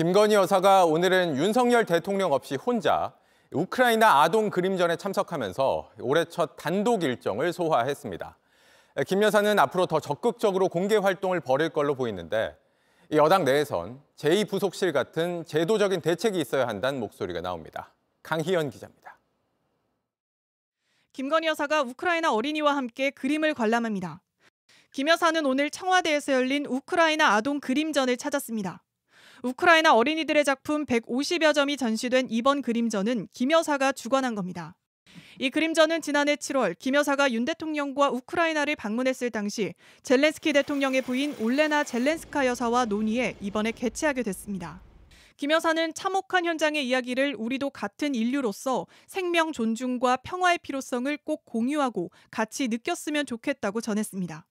김건희 여사가 오늘은 윤석열 대통령 없이 혼자 우크라이나 아동 그림전에 참석하면서 올해 첫 단독 일정을 소화했습니다. 김 여사는 앞으로 더 적극적으로 공개 활동을 벌일 걸로 보이는데 여당 내에선 제2부속실 같은 제도적인 대책이 있어야 한다는 목소리가 나옵니다. 강희연 기자입니다. 김건희 여사가 우크라이나 어린이와 함께 그림을 관람합니다. 김 여사는 오늘 청와대에서 열린 우크라이나 아동 그림전을 찾았습니다. 우크라이나 어린이들의 작품 150여 점이 전시된 이번 그림전은 김 여사가 주관한 겁니다. 이 그림전은 지난해 7월 김 여사가 윤 대통령과 우크라이나를 방문했을 당시 젤렌스키 대통령의 부인 올레나 젤렌스카 여사와 논의해 이번에 개최하게 됐습니다. 김 여사는 참혹한 현장의 이야기를 우리도 같은 인류로서 생명 존중과 평화의 필요성을 꼭 공유하고 같이 느꼈으면 좋겠다고 전했습니다.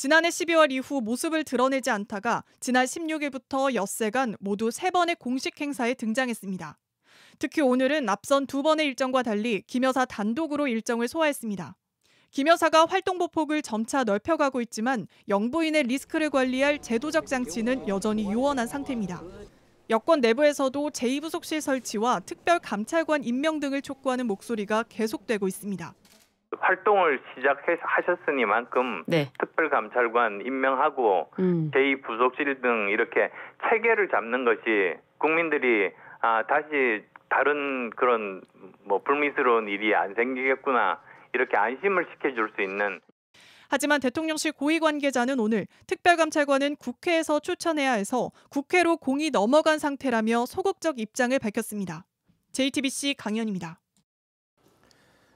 지난해 12월 이후 모습을 드러내지 않다가 지난 16일부터 엿새간 모두 3번의 공식 행사에 등장했습니다. 특히 오늘은 앞선 두 번의 일정과 달리 김 여사 단독으로 일정을 소화했습니다. 김 여사가 활동보 폭을 점차 넓혀가고 있지만 영부인의 리스크를 관리할 제도적 장치는 여전히 요원한 상태입니다. 여권 내부에서도 제2부속실 설치와 특별감찰관 임명 등을 촉구하는 목소리가 계속되고 있습니다. 활동을 시작하셨으니만큼 네. 특별감찰관 임명하고 음. 제2부속실 등 이렇게 체계를 잡는 것이 국민들이 아 다시 다른 그런 뭐 불미스러운 일이 안 생기겠구나 이렇게 안심을 시켜줄 수 있는. 하지만 대통령실 고위 관계자는 오늘 특별감찰관은 국회에서 추천해야 해서 국회로 공이 넘어간 상태라며 소극적 입장을 밝혔습니다. JTBC 강연입니다.